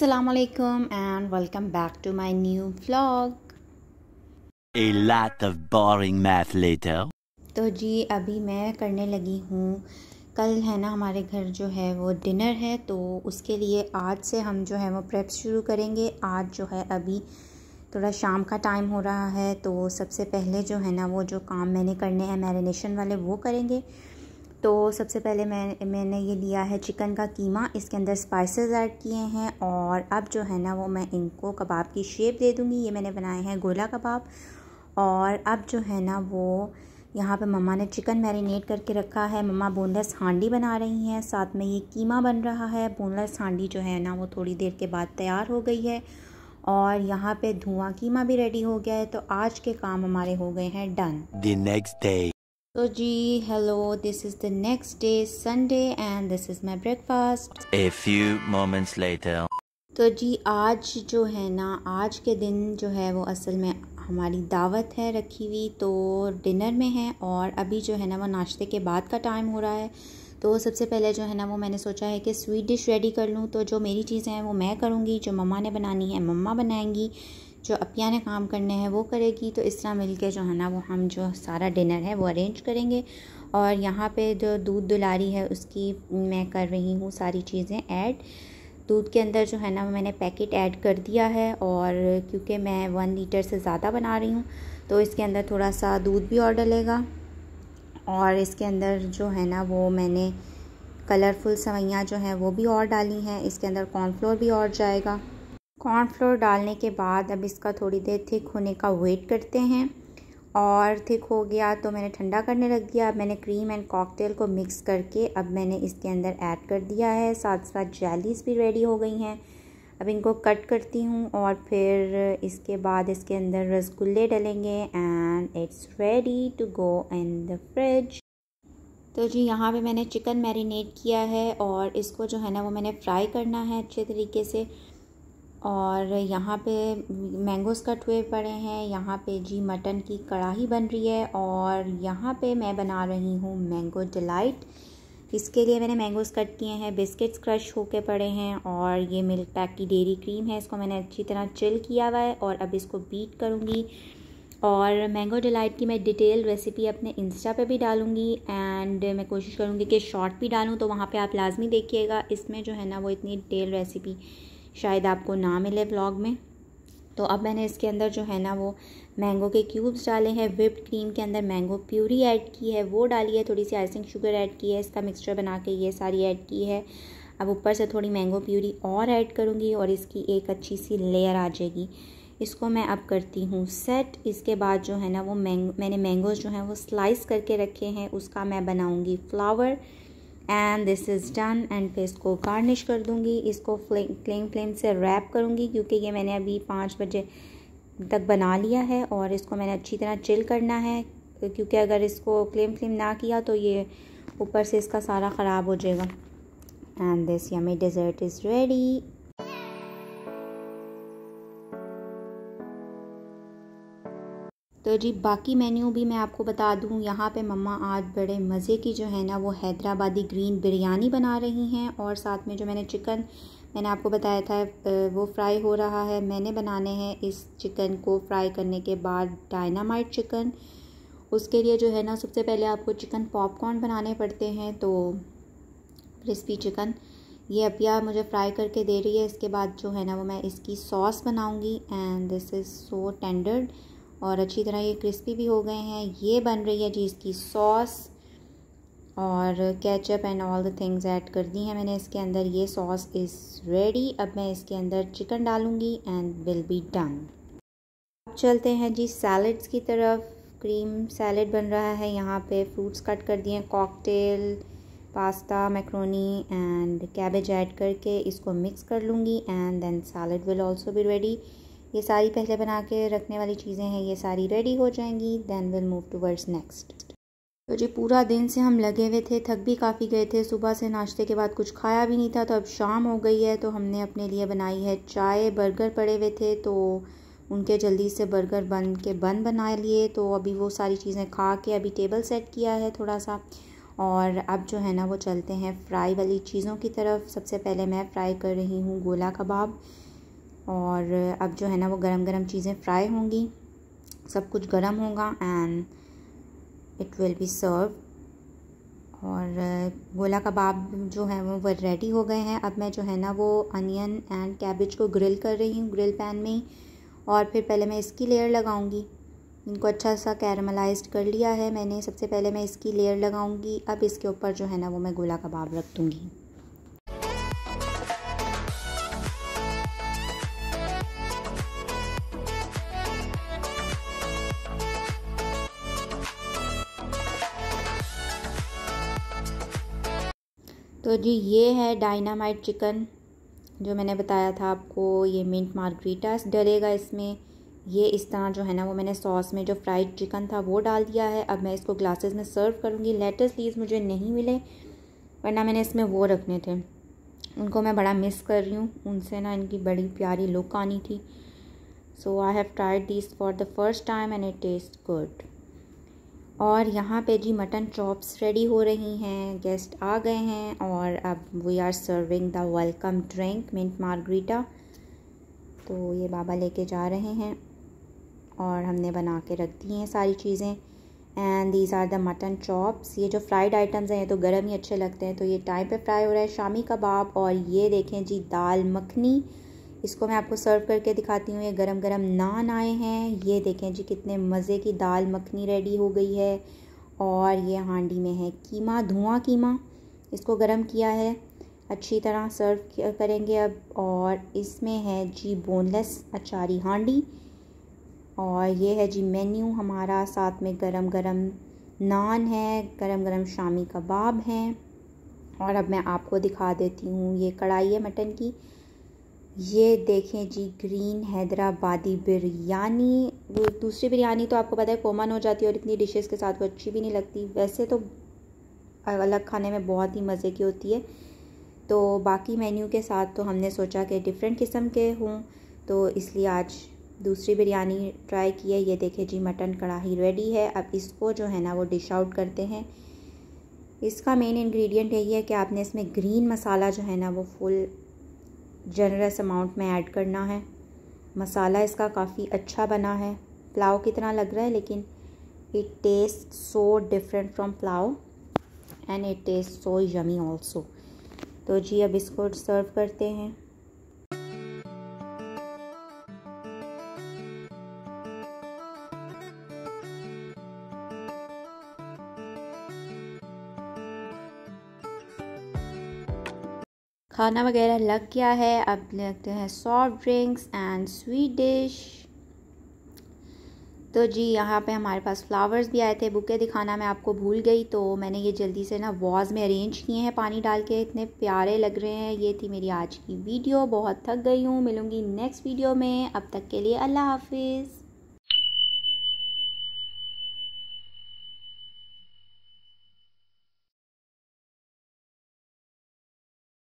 Assalamualaikum and welcome back to my new vlog. A lot of boring math later. तो जी अभी मैं करने लगी हूँ कल है ना हमारे घर जो है वो डिनर है तो उसके लिए आज से हम जो है वो प्रेप शुरू करेंगे आज जो है अभी थोड़ा शाम का टाइम हो रहा है तो सबसे पहले जो है ना वो जो काम मैंने करने हैं मैरिनेशन वाले वो करेंगे तो सबसे पहले मैं मैंने ये लिया है चिकन का कीमा इसके अंदर स्पाइसेस ऐड किए हैं और अब जो है ना वो मैं इनको कबाब की शेप दे दूँगी ये मैंने बनाए हैं गोला कबाब और अब जो है ना वो यहाँ पे मम्मा ने चिकन मैरिनेट करके रखा है मम्मा बोनलेस हांडी बना रही हैं साथ में ये कीमा बन रहा है बोनलेस हांडी जो है ना वो थोड़ी देर के बाद तैयार हो गई है और यहाँ पे धुआं कीमा भी रेडी हो गया है तो आज के काम हमारे हो गए हैं डन द नेक्स्ट डे तो जी hello this is the next day Sunday and this is my breakfast a few moments later तो जी आज जो है ना आज के दिन जो है वो असल में हमारी दावत है रखी हुई तो डिनर में है और अभी जो है ना वो नाश्ते के बाद का टाइम हो रहा है तो सबसे पहले जो है ना वो मैंने सोचा है कि स्वीट डिश रेडी कर लूँ तो जो मेरी चीज़ें हैं वो मैं करूँगी जो मम्मा ने बनानी है मम्मा बनाएंगी जो अपिया ने काम करने हैं वो करेगी तो इस तरह मिल के जो है ना वो हम जो सारा डिनर है वो अरेंज करेंगे और यहाँ पे जो दूध दुलारी है उसकी मैं कर रही हूँ सारी चीज़ें ऐड दूध के अंदर जो है ना मैंने पैकेट ऐड कर दिया है और क्योंकि मैं वन लीटर से ज़्यादा बना रही हूँ तो इसके अंदर थोड़ा सा दूध भी और डलेगा और इसके अंदर जो है ना वो मैंने कलरफुल सवैयाँ जो हैं वो भी और डाली हैं इसके अंदर कॉर्नफ्लोर भी और जाएगा कॉर्नफ्लोर डालने के बाद अब इसका थोड़ी देर थिक होने का वेट करते हैं और थिक हो गया तो मैंने ठंडा करने लग गया अब मैंने क्रीम एंड कॉकटेल को मिक्स करके अब मैंने इसके अंदर ऐड कर दिया है साथ साथ जेलीस भी रेडी हो गई हैं अब इनको कट करती हूँ और फिर इसके बाद इसके अंदर रसगुल्ले डलेंगे and it's ready to go in the fridge तो जी यहाँ पे मैंने चिकन मैरिनेट किया है और इसको जो है ना वो मैंने फ्राई करना है अच्छे तरीके से और यहाँ पे मैंगोस कट हुए पड़े हैं यहाँ पे जी मटन की कढ़ाई बन रही है और यहाँ पे मैं बना रही हूँ मैंगो डिलाइट इसके लिए मैंने मैंगोस कट किए हैं बिस्किट्स क्रश होके पड़े हैं और ये मिल्क पैक की डेरी क्रीम है इसको मैंने अच्छी तरह चिल किया हुआ है और अब इसको बीट करूँगी और मैंगो डिलाइट की मैं डिटेल रेसिपी अपने इंस्टा पे भी डालूँगी एंड मैं कोशिश करूँगी कि शॉर्ट भी डालूँ तो वहाँ पे आप लाजमी देखिएगा इसमें जो है ना वो इतनी डिटेल रेसिपी शायद आपको ना मिले ब्लॉग में तो अब मैंने इसके अंदर जो है ना वो मैंगो के क्यूब्स डाले हैं विप क्रीम के अंदर मैंगो प्यूरी ऐड की है वो डाली है थोड़ी सी आइसिंग शुगर ऐड की है इसका मिक्सचर बना के ये सारी ऐड की है अब ऊपर से थोड़ी मैंगो प्यूरी और ऐड करूँगी और इसकी एक अच्छी सी लेयर आ जाएगी इसको मैं अब करती हूँ सेट इसके बाद जो है ना वो मैंग मैंने मैंगोज़ जो हैं वो स्लाइस करके रखे हैं उसका मैं बनाऊँगी flower and this is done and फिर इसको गार्निश कर दूँगी इसको फ्लेम फ्लेम से रैप करूँगी क्योंकि ये मैंने अभी पाँच बजे तक बना लिया है और इसको मैंने अच्छी तरह चिल करना है क्योंकि अगर इसको क्लेम फ्लेम ना किया तो ये ऊपर से इसका सारा ख़राब हो जाएगा and this yummy dessert is ready तो जी बाकी मेन्यू भी मैं आपको बता दूं यहाँ पे मम्मा आज बड़े मज़े की जो है ना वो हैदराबादी ग्रीन बिरयानी बना रही हैं और साथ में जो मैंने चिकन मैंने आपको बताया था वो फ्राई हो रहा है मैंने बनाने हैं इस चिकन को फ्राई करने के बाद डायनामाइट चिकन उसके लिए जो है ना सबसे पहले आपको चिकन पॉपकॉर्न बनाने पड़ते हैं तो क्रिस्पी चिकन ये अपिया मुझे फ्राई करके दे रही है इसके बाद जो है ना वो मैं इसकी सॉस बनाऊंगी and this is so tendered और अच्छी तरह ये क्रिस्पी भी हो गए हैं ये बन रही है जी इसकी सॉस और ketchup and all the things add कर दी हैं मैंने इसके अंदर ये सॉस इज़ रेडी अब मैं इसके अंदर चिकन डालूँगी एंड विल बी डन अब चलते हैं जी सैलड्स की तरफ क्रीम सैलड बन रहा है यहाँ पे फ्रूट्स कट कर दिए cocktail pasta macaroni and cabbage add करके इसको मिक्स कर लूँगी and then salad will also भी रेडी ये सारी पहले बना के रखने वाली चीज़ें हैं ये सारी रेडी हो जाएंगी then will move towards next तो जी पूरा दिन से हम लगे हुए थे थक भी काफ़ी गए थे सुबह से नाश्ते के बाद कुछ खाया भी नहीं था तो अब शाम हो गई है तो हमने अपने लिए बनाई है चाय बर्गर पड़े हुए थे तो उनके जल्दी से बर्गर बन के बन बना लिए तो अभी वो सारी चीज़ें खा के अभी टेबल सेट किया है थोड़ा सा और अब जो है ना वो चलते हैं फ्राई वाली चीज़ों की तरफ सबसे पहले मैं फ्राई कर रही हूँ गोला कबाब और अब जो है ना वो गरम गरम चीज़ें फ्राई होंगी सब कुछ गरम होगा and it will be serve और गोला कबाब जो है वो रेडी हो गए हैं अब मैं जो है ना वो अनियन एंड कैबिज को ग्रिल कर रही हूँ ग्रिल पैन में ही और फिर पहले मैं इसकी लेयर लगाऊंगी इनको अच्छा सा कैरमलाइज कर लिया है मैंने सबसे पहले मैं इसकी लेयर लगाऊंगी अब इसके ऊपर जो है ना वो मैं गोला कबाब रख दूँगी तो जी ये है डायनामाइट चिकन जो मैंने बताया था आपको ये मिंट मार्ग्रीटास डलेगा इसमें ये इस तरह जो है ना वो मैंने सॉस में जो फ्राइड चिकन था वो डाल दिया है अब मैं इसको ग्लासेस में सर्व करूँगी लेटेस्ट लीज मुझे नहीं मिले वरना मैंने इसमें वो रखने थे उनको मैं बड़ा मिस कर रही हूँ उनसे ना इनकी बड़ी प्यारी लुक आनी थी so I have tried this for the first time and it taste good और यहाँ पे जी मटन चॉप्स रेडी हो रही हैं गेस्ट आ गए हैं और अब we are serving the welcome drink mint margarita तो ये बाबा लेके जा रहे हैं और हमने बना के रख दी हैं सारी चीज़ें and these are the mutton chops ये जो फ्राइड आइटम्स हैं ये तो गर्म ही अच्छे लगते हैं तो ये टाइम पे फ्राई हो रहा है शामी कबाब और ये देखें जी दाल मखनी इसको मैं आपको सर्व करके दिखाती हूँ ये गरम गरम नान आए हैं ये देखें जी कितने मज़े की दाल मखनी रेडी हो गई है और ये हांडी में है कीमा धुआँ कीमा इसको गरम किया है अच्छी तरह सर्व करेंगे अब और इसमें है जी बोनलेस अचारी हांडी और ये है जी मेन्यू हमारा साथ में गरम गरम नान है गरम गरम शामी कबाब हैं और अब मैं आपको दिखा देती हूँ ये कढ़ाई है मटन की ये देखें जी ग्रीन हैदराबादी बिरयानी वो दूसरी बिरयानी तो आपको पता है कॉमन हो जाती है और इतनी डिशेस के साथ वो अच्छी भी नहीं लगती वैसे तो अलग खाने में बहुत ही मज़े की होती है तो बाकी मेन्यू के साथ तो हमने सोचा कि डिफरेंट किस्म के हों तो इसलिए आज दूसरी बिरयानी ट्राई की है ये देखें जी मटन कढ़ाही रेडी है अब इसको जो है ना वो डिश आउट करते हैं इसका मेन इंग्रेडिएंट यही है कि आपने इसमें ग्रीन मसाला जो है ना वो फुल जनरस अमाउंट में ऐड करना है मसाला इसका काफ़ी अच्छा बना है पुलाव कितना लग रहा है लेकिन it taste so different from pulao and it taste so yummy also तो जी अब इसको सर्व करते हैं खाना वगैरह लग गया है अब लगते हैं soft drinks and sweet dish तो जी यहाँ पे हमारे पास फ्लावर्स भी आए थे बुके दिखाना मैं आपको भूल गई तो मैंने ये जल्दी से ना वॉज में अरेंज किए हैं पानी डाल के इतने प्यारे लग रहे हैं ये थी मेरी आज की वीडियो बहुत थक गई हूँ मिलूँगी नेक्स्ट वीडियो में अब तक के लिए अल्लाह हाफिज़